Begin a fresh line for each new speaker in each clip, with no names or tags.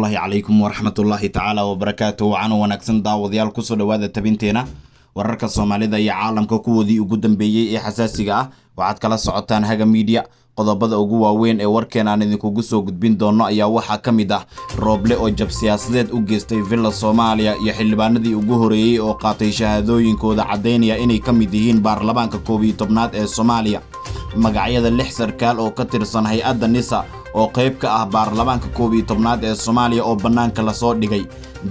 asalaamullaahi calaykum waraxmatullaahi tacaala wabarakaatu wacan wanaagsan daawadayaal kusoo dhowaada tabinteena wararka soomaalida iyo caalamka kuwoodii ugu dambeeyey ee xasaasiga ah waxaad kala socotaan haga miidiya qodobada ugu waaweyn ee warkeen aan idinkugu soo gudbin doonno ayaa waxaa ka mid ah rooble oo jab siyaasadeed u geystay villa soomaaliya iyo xildhibaanadii ugu horeeyey oo qaatay shahaadooyinkooda caddaynaya inay ka mid yihiin baarlamaanka koob iyo tobnaad ee soomaaliya magacyada lix sarkaal oo ka tirsan hay-adda nisa oo qayb ka ah baarlamaanka koob iyo tobnaad ee soomaaliya oo bannaanka lasoo dhigay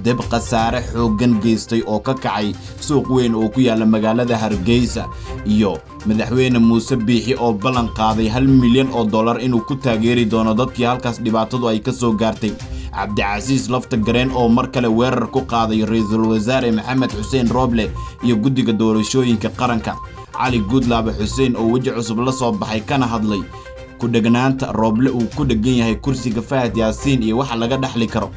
dib khasaare xooggan geystay oo ka kacay suuq weyn oo ku yaalla magaalada hargeysa iyo madaxweyne muuse biixi oo ballan qaaday hal milyan oo dollar inuu ku taageeri doono dadkii halkaas dhibaatadu ay ka soo gaartay cabdicasiis lafta gareen oo mar kale weerar ku qaaday ra-iisul wasaare maxamed xuseen rooble iyo guddiga doorashooyinka qaranka cali guudlaaba xuseen oo weji cusub la soo baxay kana hadlay ku-dhegnaanta rooble uu ku dheggan yahay kursiga fahad yaasiin iyo waxa laga dhexli karo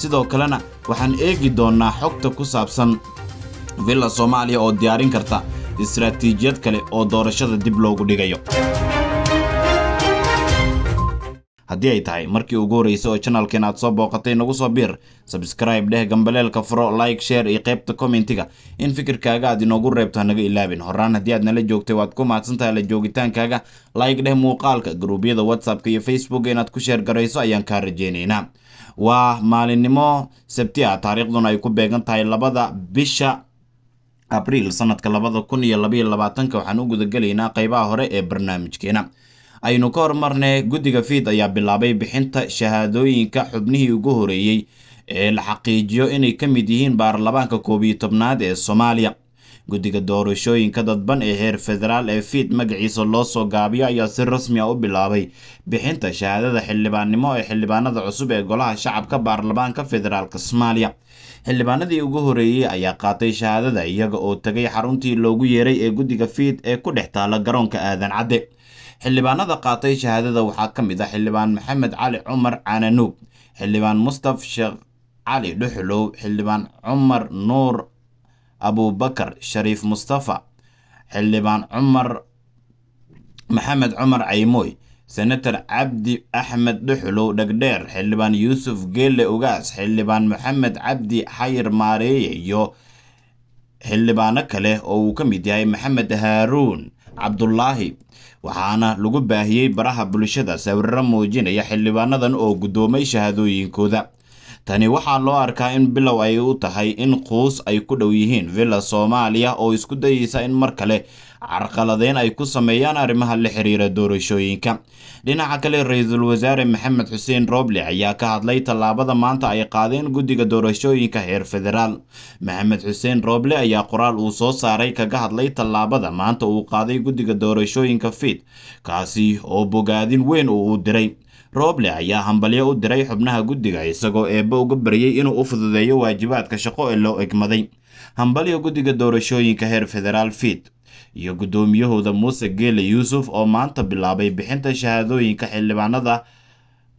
sidoo kalena waxaan eegi doonnaa xogta ku saabsan villa soomaaliya oo diyaarin karta istaraatiijiyad kale oo doorashada dib loogu dhigayo haddii ay tahay markii ugu horraysa oo janalkeen aad soo booqatay nagu soo biir sabskraib dheh gambaleelka furo like sheer iyo qaybta commentiga in fikirkaaga aad inoogu reebto hanaga ilaabin horaan haddii aad nala joogtay waad ku mahadsantahay la joogitaankaaga like dheh muuqaalka gruubyada whatsappka iyo facebook inaad ku sheer garayso ayaan kaa rajaynaynaa waa maalinimo sabti ah taariikhduna ay ku beegan tahay labada bisha abriil sanadka labada kun iyo labaiyo labaatanka waxaan u gudagelaynaa qaybaha hore ee barnaamijkeena aynu ka hormarnay guddiga fiid ayaa bilaabay bixinta shahaadooyinka xubnihii ugu horeeyey ee la xaqiijiyo inay ka mid yihiin baarlamaanka koob iyo tobnaad ee soomaaliya guddiga doorashooyinka dadban ee heer federaal ee fiid magaciisa loo soo gaabiyo ayaa si rasmi a ah u bilaabay bixinta shahaadada xildhibaannimo ee xildhibaanada cusub ee golaha shacabka baarlamaanka federaalk soomaaliya xildhibaanadii ugu horeeyey ayaa qaatay shahaadada iyaga oo tegay xaruntii loogu yeeray ee guddiga fiid ee ku dhex taala garoonka aadan cadde xildhibaanada qaatay shahaadada waxaa ka mid ah xildhibaan maxamed cali cumar caananuug xildhibaan mustaf sheekh cali dhuxulow xildhibaan cumar nuur abubakar shariif mustafa xildhibaan cumar maxamed cumar caymooy senator cabdi axmed dhuxulow dhegdheer xildhibaan yuusuf geelle ugaas xildhibaan maxamed cabdi xayir maareeye iyo xildhibaano kale oo uu ka mid yahay maxamed haaruun cabdulaahi waxaana lagu baahiyey baraha bulshada sawiraro muujinaya xildhibaanadan oo guddoomay shahaadooyinkooda tani waxaa loo arkaa in bilow ay u tahay in quus ay ku dhow yihiin villa soomaaliya oo isku dayeysa in mar kale carqaladeyn ay ku sameeyaan arrimaha la xiriira doorashooyinka dhinaca kale ra-iisul wasaare maxamed xuseen roble ayaa ka hadlay tallaabada maanta ay qaadeen guddiga doorashooyinka heer federaal maxamed xuseen roble ayaa qoraal uu soo saaray kaga hadlay tallaabada maanta uu qaaday guddiga doorashooyinka fiid kaasi oo bogaadin weyn uu u diray roble ayaa hambalyo u diray xubnaha guddiga isagoo eebbe uga baryey inuu u fududeeyo waajibaadka shaqo ee loo egmaday hambalyo guddiga doorashooyinka heer federaal fiid iyo guddoomiyahooda muuse geele yuusuf oo maanta bilaabay bixinta shahaadooyinka xildhibaanada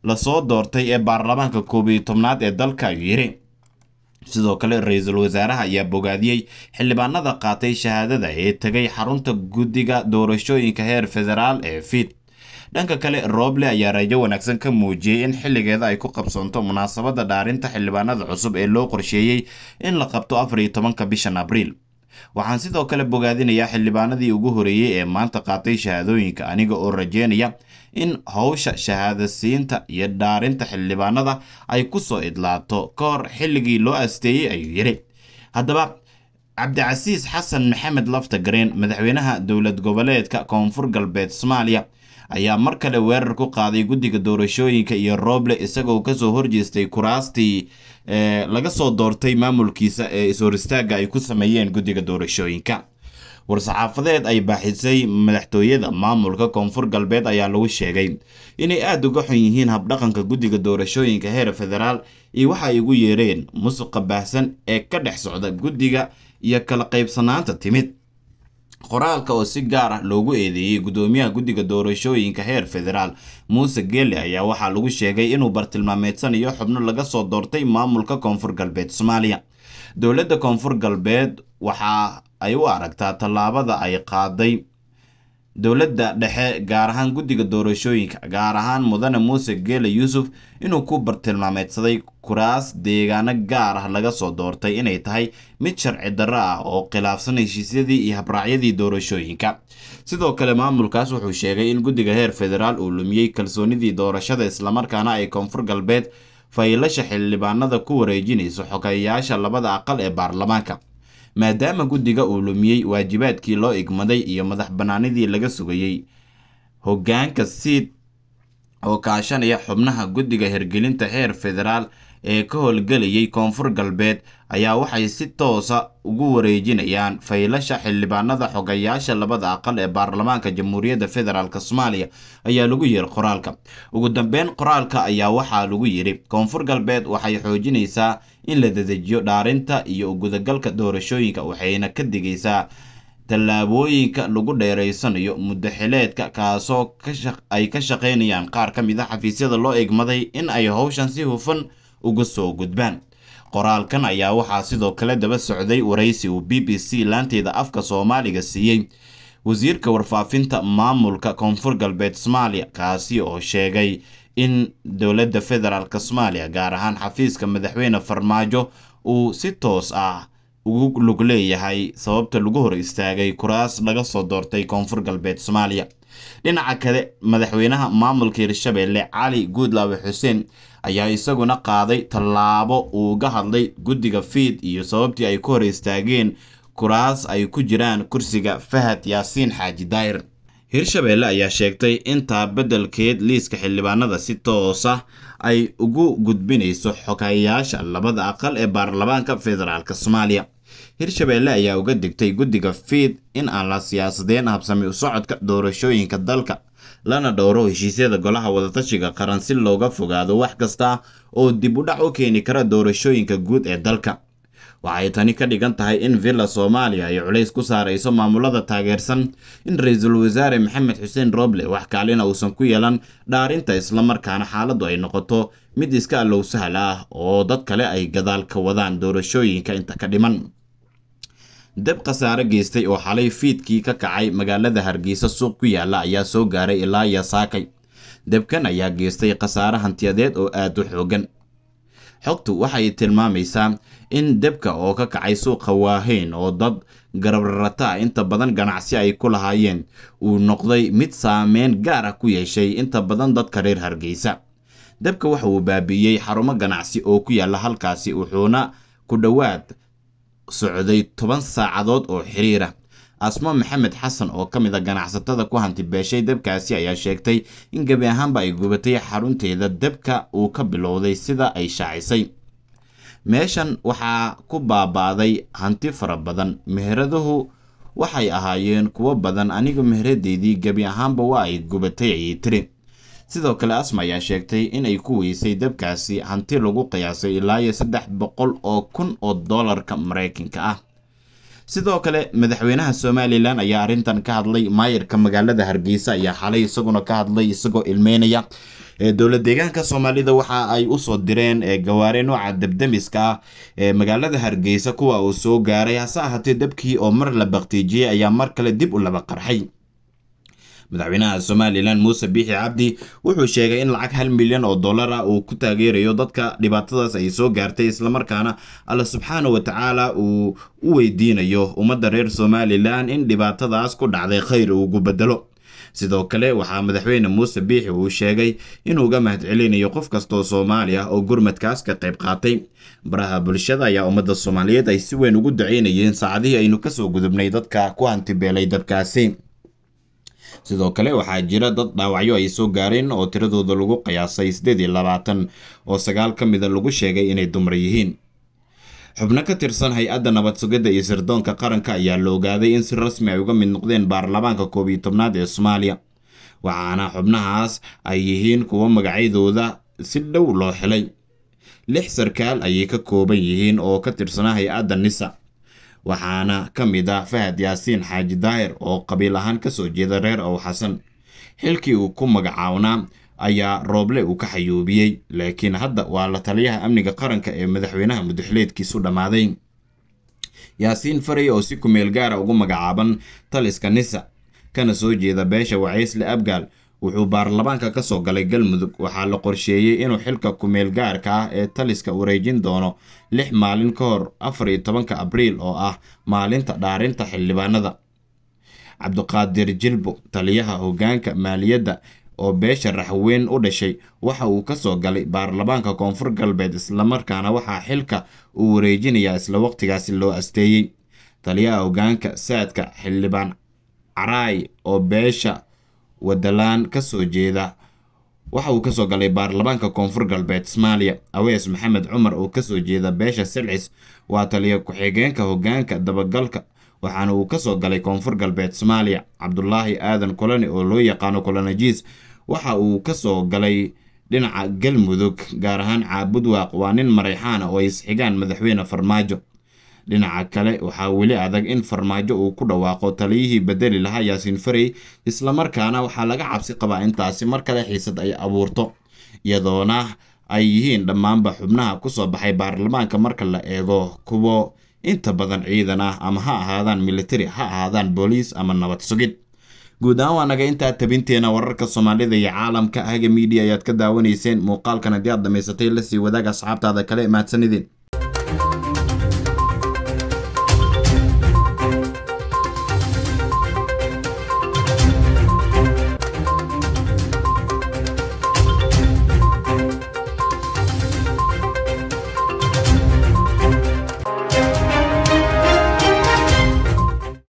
lasoo doortay ee baarlamaanka koob iyo tobnaad ee dalka ayuu yidhi sidoo kale ra-iisul wasaaraha ayaa bogaadiyey xildhibaanada qaatay shahaadada ee tegay xarunta guddiga doorashooyinka heer federaal ee fiit dhanka kale rooble ayaa rajo wanaagsan ka muujiyey in xilligeeda ay ku qabsoonto munaasabadda dhaarinta xildhibaanada cusub ee loo qorsheeyey in la qabto afar iyo tobanka bishan abriil waxaan sidoo kale bogaadinayaa xildhibaanadii ugu horeeyey ee maanta qaatay shahaadooyinka aniga oo rajeynaya in howsha shahaadasiinta iyo dhaarinta xildhibaanada ay ku soo idlaato ka hor xilligii loo asteeyey ayuu yidhi haddaba cabdicasiis xasan maxamed lafta gareen madaxweynaha dowlad goboleedka koonfur galbeed soomaaliya ayaa mar kale weerar ku qaaday guddiga doorashooyinka iyo rooble isagoo kasoo horjeestay kuraastii eh, laga soo doortay maamulkiisa ee is-horistaagga ay ku sameeyeen guddiga doorashooyinka war-saxaafadeed ay baaxisay madaxtooyada maamulka koonfur galbeed ayaa lagu sheegay inay aad uga xun yihiin habdhaqanka guddiga doorashooyinka heer federaal iyo waxa ay ugu yeereen musuqa baahsan ee ka dhex socda guddiga iyo kala qaybsanaanta timid qoraalka oo si gaar ah loogu eedeeyey gudoomiyaha guddiga doorashooyinka heer federaal muuse geele ayaa waxaa lagu sheegay inuu bartilmaameedsan iyo xubno laga soo doortay maamulka koonfur galbeed soomaaliya dowladda koonfur galbeed waxa ay u aragtaa tallaabada ay qaaday dowladda dhexe gaar ahaan guddiga doorashooyinka gaar ahaan mudane muuse geele yuusuf inuu ku bartilmaameedsaday kuraas deegaano gaar ah laga soo doortay inay tahay mid sharci darro ah oo khilaafsan heshiisyadii iyo habraacyadii doorashooyinka sidoo kale maamulkaas wuxuu sheegay in guddiga heer federaal uu lumiyey kalsoonidii doorashada islamarkaana ay koonfur galbeed faylasha xildhibaanada ku wareejinayso xogeeyayaasha labada aqal ee baarlamaanka maadaama guddiga uu lumiyey waajibaadkii loo igmaday iyo madax bannaanidii laga sugayey hoggaanka siid oo kaashanaya xubnaha guddiga hirgelinta heer federaal ee ka howlgelayay koonfur galbeed ayaa waxay si toosa ugu wareejinayaan faylasha xildhibaanada xogayaasha labada aqal ee baarlamaanka jamhuuriyadda federaalk soomaaliya ayaa lagu yiri qoraalka ugu dambeyn qoraalka ayaa waxaa lagu yidhi koonfur galbeed waxay xoojinaysaa in la dedejiyo dhaarinta iyo gudagalka doorashooyinka waxayna ka digaysaa tallaabooyinka lagu dheeraysanayo muddo xileedka kaasoo ay ka shaqaynayaan qaar ka mid a ah xafiisyada loo egmaday in ay howshan si hufan uga soo gudbaan qoraalkan ayaa waxaa sidoo kale daba socday waraysi uu b b c laanteeda afka soomaaliga siiyey wasiirka warfaafinta maamulka koonfur galbeed soomaaliya kaasi oo sheegay in dowladda federaalk soomaaliya gaar ahaan xafiiska madaxweyne farmaajo uu si toos ah ugu lug leeyahay sababta lagu hor istaagay kuraas laga soo doortay koonfur galbeed soomaaliya dhinaca kale madaxweynaha maamulka hirshabeelle cali guudlaawe xuseen ayaa isaguna qaaday tallaabo uu ga hadlay guddiga fiid iyo sababtii ay ku hor istaageen kuraas ay ku jiraan kursiga fahad yaasiin xaaji daayir hirshabeelle ayaa sheegtay intaa beddelkeed liiska xildhibaanada si toosa ah ay ugu gudbinayso xogeyaasha labada aqal ee baarlamaanka federaalk soomaaliya hirshabeelle ayaa uga digtay guddiga fiid in aan la siyaasadeen habsami u socodka doorashooyinka dalka lana dhowro heshiisyada golaha wadatashiga qaran si looga fogaado wax kasta oo dib u dhac u keeni kara doorashooyinka guud ee dalka waxay tani ka dhigan tahay in villa soomaaliya ay culays ku saarayso maamulada taageersan in ra-iisul wasaare maxamed xuseen rooble wax kaalina ah uusan ku yeelan dhaarinta islamarkaana xaaladdu ay noqoto mid iska allow sahal ah oo dad kale ay gadaal ka wadaan doorashooyinka inta ka dhiman deb khasaare geystay oo xalay fiidkii ka kacay magaalada hargeysa suuq ku yaalla ayaa soo gaaray ilaa iyo saakay debkan ayaa geystay khasaare hantiyadeed oo aad u xooggan xogtu waxay tilmaamaysaa in debka oo ka kacay suuqa waaheyn oo dad garabrarata inta badan ganacsi ay ku lahaayeen uu noqday mid saameyn gaar ah ku yeeshay inta badan dadka reer hargeysa debka waxa uu baabi'iyey xarumo ganacsi oo ku yaalla halkaasi wuxuuna ku dhowaad socday toban saacadood oo xiriirah asmo maxamed xasan oo ka mid a ah ganacsatada ku hanti beeshay debkaasi ayaa sheegtay in gebi ahaanba ay gubatay xarunteeda debka uu ka bilowday sida ay shaacisay meeshan waxaa ku baabaaday hanti fara badan meheraduhu waxay ahaayeen kuwo badan aniga meheradeydii gebi ahaanba waa ay gubatay ayay tiri sidoo kale asma ayaa sheegtay inay ku weysay dabkaasi hanti lagu qiyaasay ilaa iyo saddex boqol oo kun oo dollarka maraykanka ah sidoo kale madaxweynaha somalilan ayaa arrintan ka hadlay maayirka magaalada hargeysa ayaa xalay isaguna ka hadlay isagoo ilmeynaya dowla deegaanka soomaalida waxa ay usoo direen gawaare nooca debdemiska ah ee magaalada hargeysa kuwa uu soo gaaray hase ahaatee debkii oo mar la baktiijiyey ayaa mar kale dib u laba qarxay madaxweynaha somalilan muuse biixi cabdi wuxuu sheegay in lacag hal milyan oo dollar ah uu ku taageerayo dadka dhibaatadaas ay soo gaartay islamarkaana alla subxaana wa tacaala uu u weydiinayo ummadda reer somalilan in dhibaatadaas ku dhacday khayr ugu bedelo sidoo kale waxaa madaxweyne muuse biixi uu sheegay inuuga mahadcelinayo qof kastaoo soomaali ah oo gurmadkaas ka qayb qaatay baraha bulshada ayaa ummadda soomaaliyeed ay si weyn ugu duceynayeen saacadihii aynu kasoo gudubnay dadka ku hantibeelay dabkaasi sidoo kale waxaa jira dad dhaawacyo ay soo gaareen oo tiradooda lagu qiyaasay siddeed iyo labaatan oo sagaal ka mida lagu sheegay inay dumar yihiin xubno ka tirsan hay-adda nabad iyo sirdoonka qaranka ayaa la ogaaday in si rasmi ah ay uga mid noqdeen baarlamaanka koob iyo tobnaad ee soomaaliya waxaana xubnahaas ay yihiin kuwo magacyadooda si dhow loo xilay lix sarkaal ayay ka kooban yihiin oo ka tirsanaa hay-adda nisa waxaana ka mid ah fahad yaasiin xaaji daahir oo qabiil ahaan ka soo jeeda reer ow xasan xilkii uu ku magacaawnaa ayaa rooble uu ka xayuubiyey laakiin hadda waa la taliyaha amniga qaranka ee madaxweynaha mudaxleedkiisu dhammaaday yaasiin farey oo si kumeel gaara ah ugu magacaaban taliska nisa kana soo jeeda beesha wacaysle abgaal wuxuu baarlamaanka ka soo galay galmudug waxaa la qorsheeyey inuu xilka kumeel gaarka ah ee taliska wareejin doono lix maalin ka hor afar iyo tobanka abriil oo ah maalinta dhaarinta xildhibaanada cabduqaadir jilbo taliyaha hoggaanka maaliyadda oo beesha raxweyn u dhashay waxa uu ka soo galay baarlamaanka koonfur galbeed islamarkaana waxaa xilka uu wareejinayaa isla waqtigaasi loo asteeyey taliyaha hogaanka saadka xildhibaan caraay oo beesha wadalaan kasoo jeeda waxa uu kasoo galay baarlamaanka koonfur galbeed soomaaliya awees maxamed cumar oo kasoo jeeda beesha silcis waa taliya ku-xigeenka hogaanka dabagalka waxaana uu ka soo galay koonfur galbeed soomaaliya cabdulaahi aadan koloni oo loo yaqaano kolonajis waxa uu ka soo galay dhinaca galmudug gaar ahaan caabud waaq waa nin marayxaana ah oo ay isxigaan madaxweyne farmaajo dhinaca kale waxaa weli adag in farmaajo uu ku dhawaaqo taliyihii bedeli lahaa yaasiin farey islamarkaana waxaa laga cabsi qabaa intaasi mar kale xiisad ay abuurto iyadoona ay yihiin dhammaanba xubnaha ku soo baxay baarlamaanka marka la eego kuwo inta badan ciidan ah ama ha ahaadaan militari ha ahaadaan booliis ama nabad sugid guud ahaan waa naga intaa tabinteena wararka soomaalida iyo caalamka haga miidiya ayaad ka daawanayseen muuqaalkan haddii aad dhammaysatay lasii wadaag asxaabtaada kale imaadsanidin